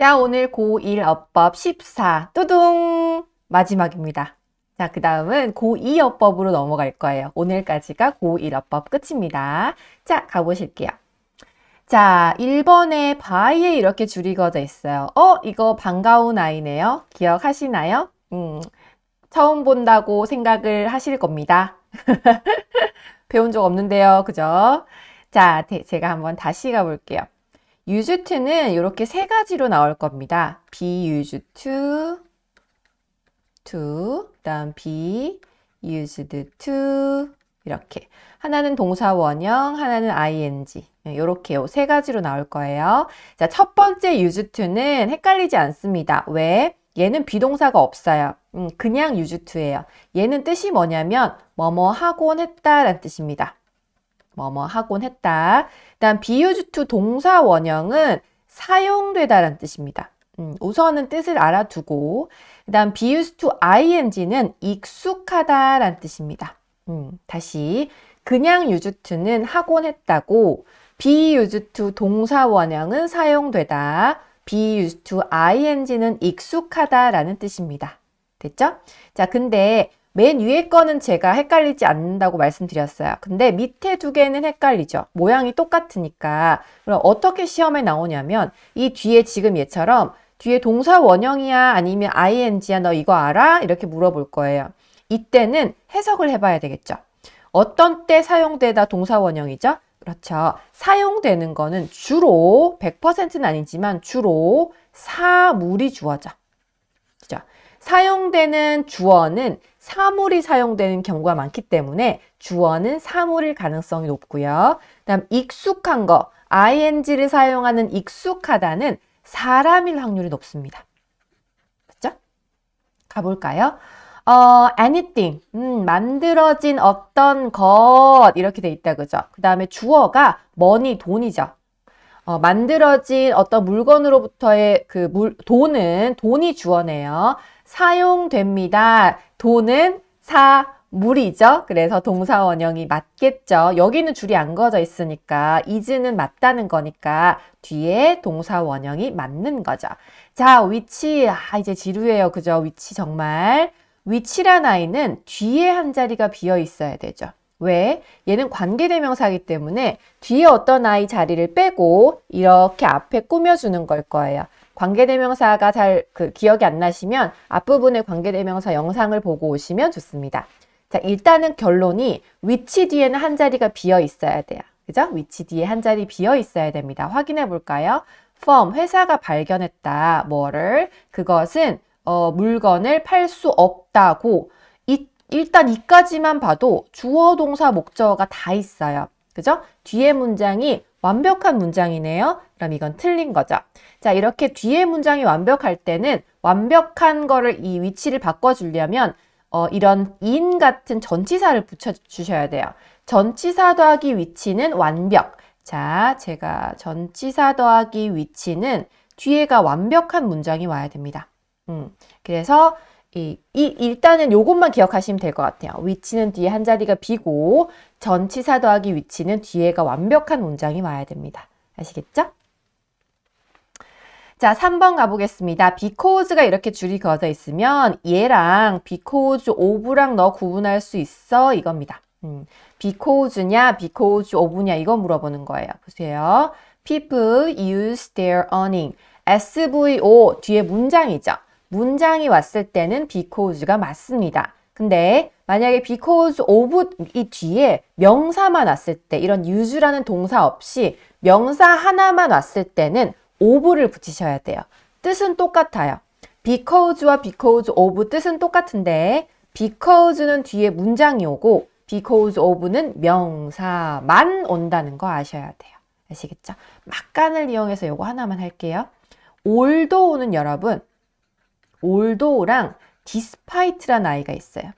자, 오늘 고1 어법 14. 뚜둥! 마지막입니다. 자, 그 다음은 고2 어법으로 넘어갈 거예요. 오늘까지가 고1 어법 끝입니다. 자, 가보실게요. 자, 1번에 바이에 이렇게 줄이거져 있어요. 어, 이거 반가운 아이네요. 기억하시나요? 음, 처음 본다고 생각을 하실 겁니다. 배운 적 없는데요. 그죠? 자, 제가 한번 다시 가볼게요. 유즈투는 이렇게 세 가지로 나올 겁니다. 비유 used to, to, 다음 be u s 이렇게 하나는 동사 원형, 하나는 ing 이렇게 네, 세 가지로 나올 거예요. 자, 첫 번째 유 s e 는 헷갈리지 않습니다. 왜? 얘는 비동사가 없어요. 음, 그냥 유 s e 예요 얘는 뜻이 뭐냐면 뭐뭐 하곤 했다 라는 뜻입니다. 뭐뭐 하곤 했다. 그다음 비유주 to 동사 원형은 사용되다라는 뜻입니다. 음, 우선은 뜻을 알아두고 그다음 비유주 to ing는 익숙하다라는 뜻입니다. 음, 다시 그냥 유주 to는 하곤 했다고 be used to 동사 원형은 사용되다 be used to ing는 익숙하다라는 뜻입니다. 됐죠? 자, 근데 맨 위에 거는 제가 헷갈리지 않는다고 말씀드렸어요. 근데 밑에 두 개는 헷갈리죠. 모양이 똑같으니까. 그럼 어떻게 시험에 나오냐면 이 뒤에 지금 얘처럼 뒤에 동사 원형이야 아니면 ing야 너 이거 알아? 이렇게 물어볼 거예요. 이때는 해석을 해봐야 되겠죠. 어떤 때 사용되다 동사 원형이죠? 그렇죠. 사용되는 거는 주로 100%는 아니지만 주로 사물이 주어져. 그죠? 사용되는 주어는 사물이 사용되는 경우가 많기 때문에 주어는 사물일 가능성이 높고요. 그 다음 익숙한 거, ing를 사용하는 익숙하다는 사람일 확률이 높습니다. 맞죠? 가볼까요? 어, anything, 음, 만들어진 어떤 것 이렇게 돼 있다 그죠? 그 다음에 주어가 money, 돈이죠. 어, 만들어진 어떤 물건으로부터의 그 물, 돈은 돈이 주어네요. 사용됩니다. 돈은 사물이죠. 그래서 동사 원형이 맞겠죠. 여기는 줄이 안 거져 있으니까 이즈는 맞다는 거니까 뒤에 동사 원형이 맞는 거죠. 자, 위치. 아, 이제 지루해요. 그죠? 위치 정말. 위치란 아이는 뒤에 한 자리가 비어 있어야 되죠. 왜? 얘는 관계대명사이기 때문에 뒤에 어떤 아이 자리를 빼고 이렇게 앞에 꾸며주는 걸 거예요. 관계대명사가 잘그 기억이 안 나시면 앞부분의 관계대명사 영상을 보고 오시면 좋습니다. 자, 일단은 결론이 위치 뒤에는 한 자리가 비어 있어야 돼요. 그죠? 위치 뒤에 한 자리 비어 있어야 됩니다. 확인해 볼까요? firm, 회사가 발견했다. 뭐를? 그것은 어, 물건을 팔 수 없다고 일단 이까지만 봐도 주어 동사 목적어가 다 있어요. 그죠? 뒤에 문장이 완벽한 문장이네요. 그럼 이건 틀린 거죠. 자, 이렇게 뒤에 문장이 완벽할 때는 완벽한 거를 이 위치를 바꿔주려면 어, 이런 인 같은 전치사를 붙여주셔야 돼요. 전치사 더하기 위치는 완벽. 자, 제가 전치사 더하기 위치는 뒤에가 완벽한 문장이 와야 됩니다. 음, 그래서 이, 이, 일단은 요것만 기억하시면 될 것 같아요. 위치는 뒤에 한 자리가 비고 전치사 더하기 위치는 뒤에가 완벽한 문장이 와야 됩니다. 아시겠죠? 자, 3번 가보겠습니다. because가 이렇게 줄이 그어져 있으면 얘랑 because of랑 너 구분할 수 있어 이겁니다. 음, because냐 because of냐 이거 물어보는 거예요. 보세요. people use their earning SVO 뒤에 문장이죠. 문장이 왔을 때는 because가 맞습니다. 근데 만약에 because of 이 뒤에 명사만 왔을 때 이런 use라는 동사 없이 명사 하나만 왔을 때는 of를 붙이셔야 돼요. 뜻은 똑같아요. because와 because of 뜻은 똑같은데 because는 뒤에 문장이 오고 because of는 명사만 온다는 거 아셔야 돼요. 아시겠죠? 막간을 이용해서 요거 하나만 할게요. a l t h o 는 여러분 although랑 despite란 아이가 있어요.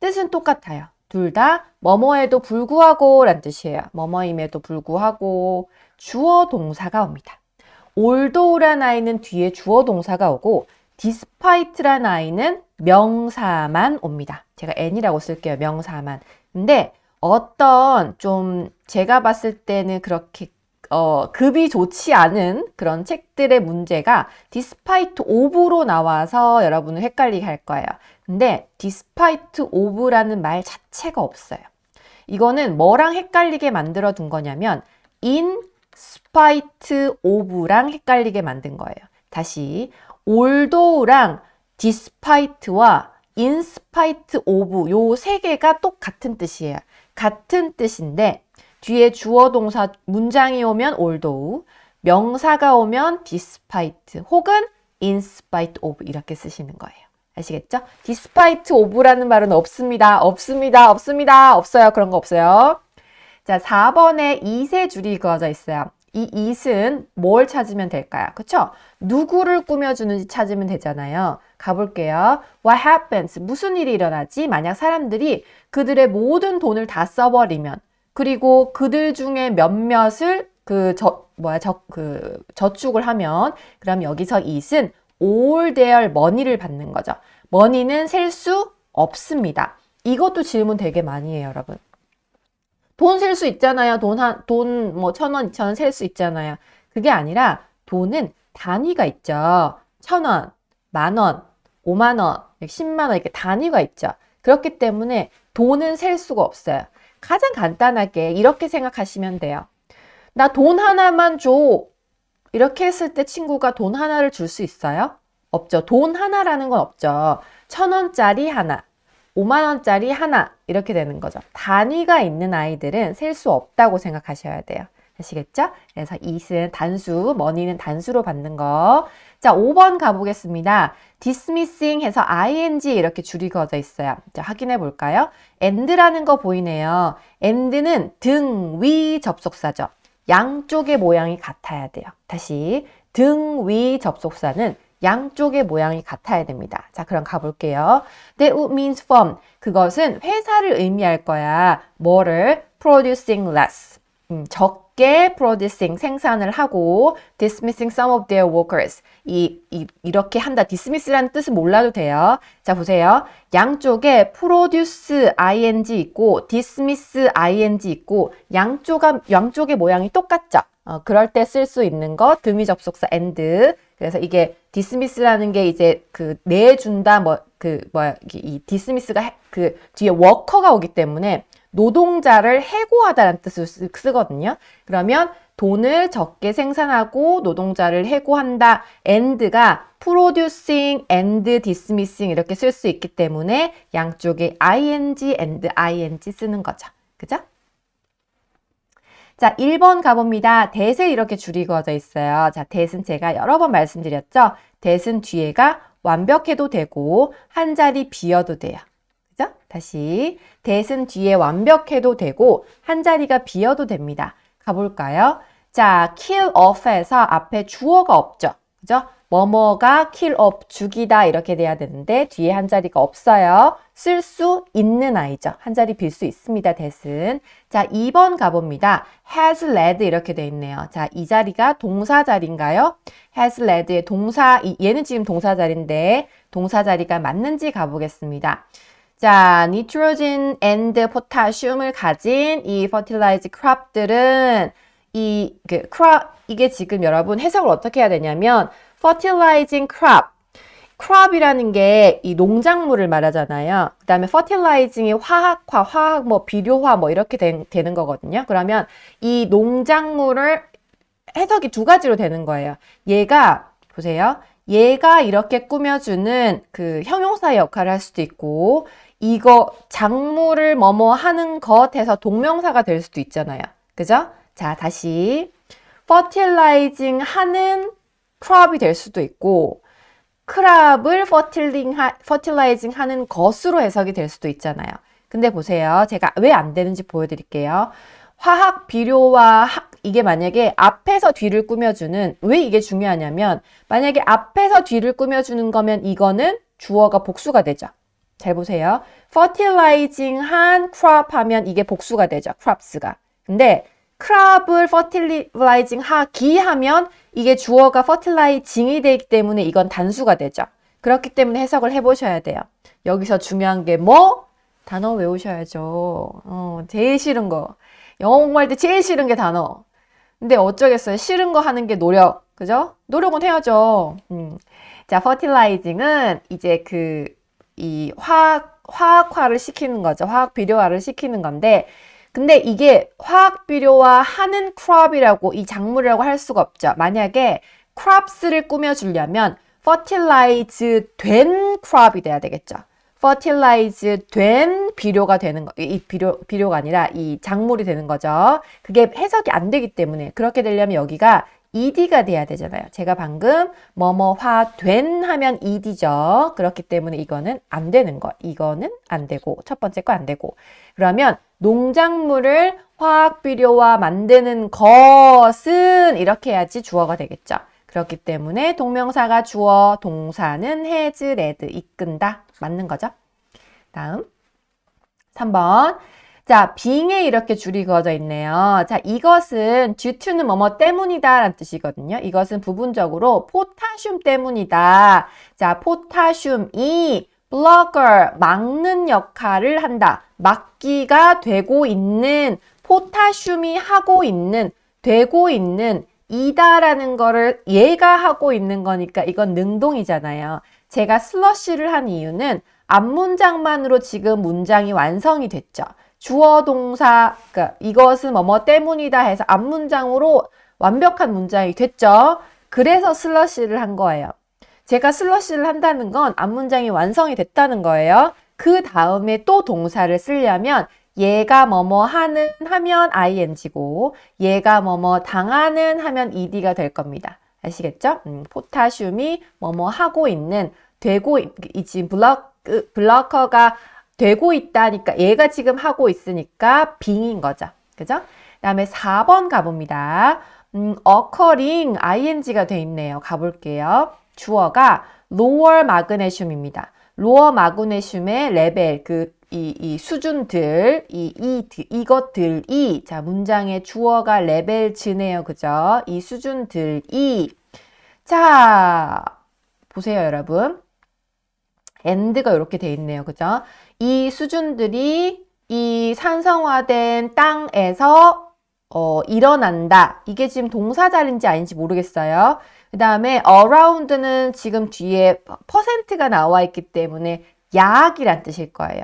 뜻은 똑같아요. 둘 다 뭐뭐에도 불구하고 란 뜻이에요. 뭐뭐임에도 불구하고 주어 동사가 옵니다. although란 아이는 뒤에 주어 동사가 오고 despite란 아이는 명사만 옵니다. 제가 n이라고 쓸게요. 명사만. 근데 어떤 좀 제가 봤을 때는 그렇게 어, 급이 좋지 않은 그런 책들의 문제가 디스파이트 오브로 나와서 여러분을 헷갈리게 할 거예요. 근데 디스파이트 오브라는 말 자체가 없어요. 이거는 뭐랑 헷갈리게 만들어 둔 거냐면 in spite of랑 헷갈리게 만든 거예요. 다시 although랑 despite와 in spite of 요세 개가 똑같은 뜻이에요. 같은 뜻인데 뒤에 주어 동사 문장이 오면 although, 명사가 오면 despite 혹은 in spite of 이렇게 쓰시는 거예요. 아시겠죠? despite of라는 말은 없습니다. 없습니다. 없습니다. 없어요. 그런 거 없어요. 자, 4번에 이세 줄이 그어져 있어요. 이 이스는 뭘 찾으면 될까요? 그쵸? 누구를 꾸며주는지 찾으면 되잖아요. 가볼게요. What happens? 무슨 일이 일어나지? 만약 사람들이 그들의 모든 돈을 다 써버리면 그리고 그들 중에 몇몇을 그 저 뭐야 저 그 저축을 하면 그럼 여기서 이은 all their money를 받는 거죠. 머니는 셀 수 없습니다. 이것도 질문 되게 많이 해요, 여러분. 돈 셀 수 있잖아요. 돈한돈뭐천 원, 이천 원 셀 수 있잖아요. 그게 아니라 돈은 단위가 있죠. 천 원, 만 원, 오만 원, 십만 원 이렇게 단위가 있죠. 그렇기 때문에 돈은 셀 수가 없어요. 가장 간단하게 이렇게 생각하시면 돼요. 나 돈 하나만 줘. 이렇게 했을 때 친구가 돈 하나를 줄 수 있어요? 없죠. 돈 하나라는 건 없죠. 천 원짜리 하나, 오만 원짜리 하나 이렇게 되는 거죠. 단위가 있는 아이들은 셀 수 없다고 생각하셔야 돼요. 아시겠죠? 그래서 이은 단수, 머니는 단수로 받는 거. 자, 5번 가보겠습니다. dismissing 해서 ing 이렇게 줄이 거져 있어요. 자, 확인해 볼까요? end라는 거 보이네요. end는 등, 위 접속사죠. 양쪽의 모양이 같아야 돼요. 다시 등, 위 접속사는 양쪽의 모양이 같아야 됩니다. 자, 그럼 가볼게요. That 네, would means from. 그것은 회사를 의미할 거야. 뭐를? Producing less. 음, 적게 producing 생산을 하고 dismissing some of their workers 이, 이 이렇게 한다. dismiss라는 뜻은 몰라도 돼요. 자 보세요. 양쪽에 produce ing 있고 dismiss ing 있고 양쪽 양쪽의 모양이 똑같죠. 어, 그럴 때 쓸 수 있는 거 드미 접속사 and 그래서 이게 dismiss라는 게 이제 그 내준다 뭐 그 뭐야 이 dismiss가 그 뒤에 worker가 오기 때문에 노동자를 해고하다는 뜻을 쓰거든요. 그러면 돈을 적게 생산하고 노동자를 해고한다. end가 producing and dismissing 이렇게 쓸 수 있기 때문에 양쪽에 ing and ing 쓰는 거죠. 그죠? 자, 1번 가봅니다. 대세 이렇게 줄이 그져 있어요. 자, 대은 제가 여러 번 말씀드렸죠? 대은 뒤에가 완벽해도 되고 한 자리 비어도 돼요. 그죠? 다시 대은 뒤에 완벽해도 되고 한 자리가 비어도 됩니다. 가볼까요? 자, kill off에서 앞에 주어가 없죠. 그죠? 뭐뭐가 kill off, 죽이다 이렇게 돼야 되는데 뒤에 한 자리가 없어요. 쓸 수 있는 아이죠. 한 자리 빌 수 있습니다. 대신. 자, 2번 가봅니다. has led 이렇게 돼 있네요. 자, 이 자리가 동사 자리인가요? has led의 동사, 얘는 지금 동사 자리인데 동사 자리가 맞는지 가보겠습니다. 자, 니트로진 앤드 포타슘을 가진 이퍼틸라이 i 크 i 들은이 그, c r 이게 지금 여러분 해석을 어떻게 해야 되냐면 퍼틸라이징 크 i 크 i 이라는게 이 농작물을 말하잖아요. 그 다음에 퍼틸라이징이 화학화, 화학 뭐 비료화 뭐 이렇게 된, 되는 거거든요. 그러면 이 농작물을 해석이 두 가지로 되는 거예요. 얘가 보세요. 얘가 이렇게 꾸며주는 그 형용사의 역할을 할 수도 있고 이거 작물을 뭐뭐 하는 것에서 동명사가 될 수도 있잖아요. 그죠? 자, 다시 fertilizing 하는 crop이 될 수도 있고 크랍을 fertilizing 하는 것으로 해석이 될 수도 있잖아요. 근데 보세요. 제가 왜 안 되는지 보여드릴게요. 화학 비료와 학, 이게 만약에 앞에서 뒤를 꾸며주는 왜 이게 중요하냐면 만약에 앞에서 뒤를 꾸며주는 거면 이거는 주어가 복수가 되죠. 잘 보세요. fertilizing한 crop 하면 이게 복수가 되죠. crops가. 근데 크랍을 fertilizing 하기 하면 이게 주어가 fertilizing이 되기 때문에 이건 단수가 되죠. 그렇기 때문에 해석을 해보셔야 돼요. 여기서 중요한 게 뭐? 단어 외우셔야죠. 어, 제일 싫은 거. 영어 공부할 때 제일 싫은 게 단어. 근데 어쩌겠어요. 싫은 거 하는 게 노력. 그죠? 노력은 해야죠. 음. 자, fertilizing은 이제 그이 화학, 화학화를 시키는 거죠. 화학 비료화를 시키는 건데 근데 이게 화학 비료화 하는 크롭이라고 이 작물이라고 할 수가 없죠. 만약에 크롭스를 꾸며주려면 fertilize 된 크롭이 돼야 되겠죠. fertilize 된 비료가 되는 거, 이 비료, 비료가 아니라 이 작물이 되는 거죠. 그게 해석이 안 되기 때문에 그렇게 되려면 여기가 ed가 돼야 되잖아요. 제가 방금 뭐뭐화 된 하면 ed죠. 그렇기 때문에 이거는 안 되는 거. 이거는 안 되고 첫 번째 거 안 되고. 그러면 농작물을 화학 비료와 만드는 것은 이렇게 해야지 주어가 되겠죠. 그렇기 때문에 동명사가 주어, 동사는 has, led, 이끈다. 맞는 거죠. 다음 3번 자, 빙에 이렇게 줄이 그어져 있네요. 자, 이것은 due 는 뭐뭐 때문이다 라는 뜻이거든요. 이것은 부분적으로 포타슘 때문이다. 자, 포타슘이 blocker, 막는 역할을 한다. 막기가 되고 있는, 포타슘이 하고 있는, 되고 있는, 이다라는 거를 얘가 하고 있는 거니까 이건 능동이잖아요. 제가 슬러시를 한 이유는 앞문장만으로 지금 문장이 완성이 됐죠. 주어 동사 그러니까 이것은 뭐뭐 때문이다 해서 앞문장으로 완벽한 문장이 됐죠. 그래서 슬러시를 한 거예요. 제가 슬러시를 한다는 건 앞문장이 완성이 됐다는 거예요. 그 다음에 또 동사를 쓰려면 얘가 뭐뭐 하는 하면 ing고 얘가 뭐뭐 당하는 하면 ed가 될 겁니다. 아시겠죠? 음, 포타슘이 뭐뭐 하고 있는 되고 이 지금 블럭 그 블러커가 되고 있다니까 얘가 지금 하고 있으니까 빙인 거죠. 그죠? 다음에 4번 가봅니다. 음, occurring ing가 돼 있네요. 가볼게요. 주어가 lower 마그네슘입니다. 로어 마그네슘의 레벨, 그, 이, 이 수준들, 이, 이, 이것들이, 자, 문장의 주어가 레벨 지네요. 그죠? 이 수준들이. 자, 보세요, 여러분. 엔드가 이렇게 돼 있네요. 그죠? 이 수준들이 이 산성화된 땅에서 어, 일어난다. 이게 지금 동사자인지 리 아닌지 모르겠어요. 그 다음에 around는 지금 뒤에 퍼센트가 나와 있기 때문에 약이란 뜻일 거예요.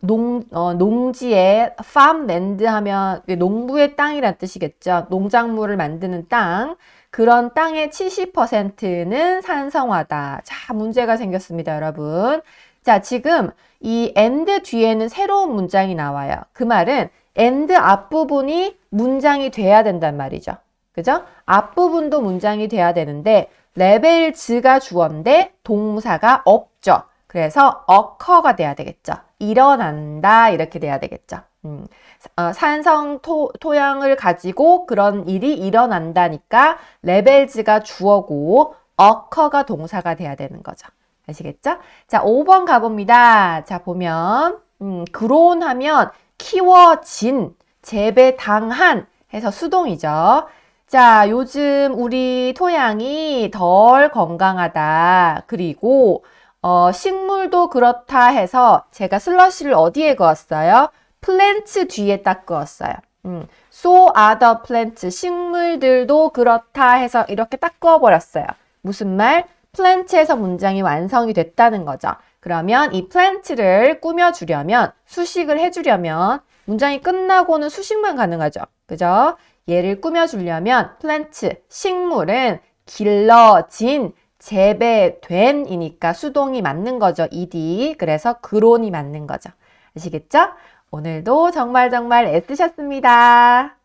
농, 어, 농지에 farmland 하면 농부의 땅이란 뜻이겠죠. 농작물을 만드는 땅. 그런 땅의 70%는 산성화다. 자, 문제가 생겼습니다, 여러분. 자, 지금 이 and 뒤에는 새로운 문장이 나와요. 그 말은 and 앞부분이 문장이 돼야 된단 말이죠. 그죠? 앞부분도 문장이 돼야 되는데 레벨 즈가 주어인데 동사가 없죠. 그래서 occur가 돼야 되겠죠. 일어난다 이렇게 돼야 되겠죠. 음. 어, 산성 토, 토양을 가지고 그런 일이 일어난다니까 레벨즈가 주어고 occur가 동사가 돼야 되는 거죠. 아시겠죠? 자, 5번 가봅니다. 자, 보면 음, 그로운 하면 키워진, 재배당한 해서 수동이죠. 자, 요즘 우리 토양이 덜 건강하다. 그리고 어, 식물도 그렇다 해서 제가 슬러시를 어디에 그었어요? 플랜츠 뒤에 딱 그었어요. 음, so are the plants. 식물들도 그렇다 해서 이렇게 딱 그어버렸어요. 무슨 말? 플랜츠에서 문장이 완성이 됐다는 거죠. 그러면 이 플랜츠를 꾸며주려면 수식을 해주려면 문장이 끝나고는 수식만 가능하죠. 그죠? 얘를 꾸며주려면 플랜츠, 식물은 길러진, 재배된 이니까 수동이 맞는 거죠. ed. 그래서 그론이 맞는 거죠. 아시겠죠? 오늘도 정말 정말 애쓰셨습니다.